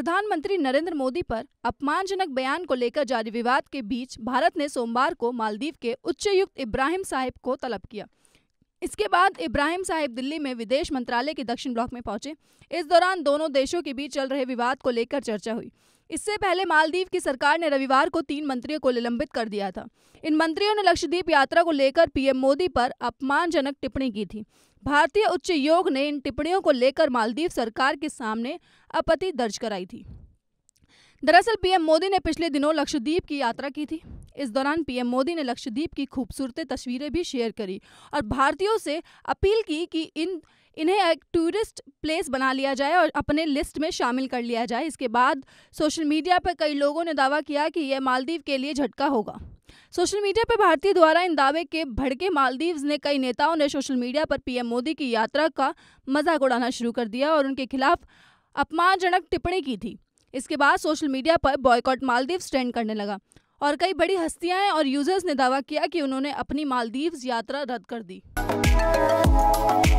प्रधानमंत्री नरेंद्र मोदी पर अपमानजनक बयान को लेकर जारी विवाद के बीच भारत ने सोमवार को मालदीव के उच्चायुक्त इब्राहिम साहिब को तलब किया इसके बाद इब्राहिम साहिब दिल्ली में विदेश मंत्रालय के दक्षिण ब्लॉक में पहुंचे इस दौरान दोनों देशों के बीच चल रहे विवाद को लेकर चर्चा हुई इससे पहले मालदीव की सरकार ने रविवार को तीन मंत्रियों को निलंबित कर दिया था इन मंत्रियों ने लक्षद्वीप यात्रा को लेकर पीएम मोदी पर अपमानजनक टिप्पणी की थी भारतीय उच्च योग ने इन टिप्पणियों को लेकर मालदीव सरकार के सामने आपत्ति दर्ज कराई थी दरअसल पीएम मोदी ने पिछले दिनों लक्षद्वीप की यात्रा की थी इस दौरान पीएम मोदी ने लक्षद्वीप की खूबसूरत तस्वीरें भी शेयर करी और भारतीयों से अपील की कि इन इन्हें एक टूरिस्ट प्लेस बना लिया जाए और अपने लिस्ट में शामिल कर लिया जाए इसके बाद सोशल मीडिया पर कई लोगों ने दावा किया कि यह मालदीव के लिए झटका होगा सोशल मीडिया पर भारतीय द्वारा इन दावे के भड़के मालदीव्स ने कई नेताओं ने सोशल मीडिया पर पीएम मोदी की यात्रा का मजाक उड़ाना शुरू कर दिया और उनके खिलाफ अपमानजनक टिप्पणी की थी इसके बाद सोशल मीडिया पर बॉयकॉट मालदीव्स ट्रेंड करने लगा और कई बड़ी हस्तियां हैं और यूजर्स ने दावा किया कि उन्होंने अपनी मालदीव्स यात्रा रद्द कर दी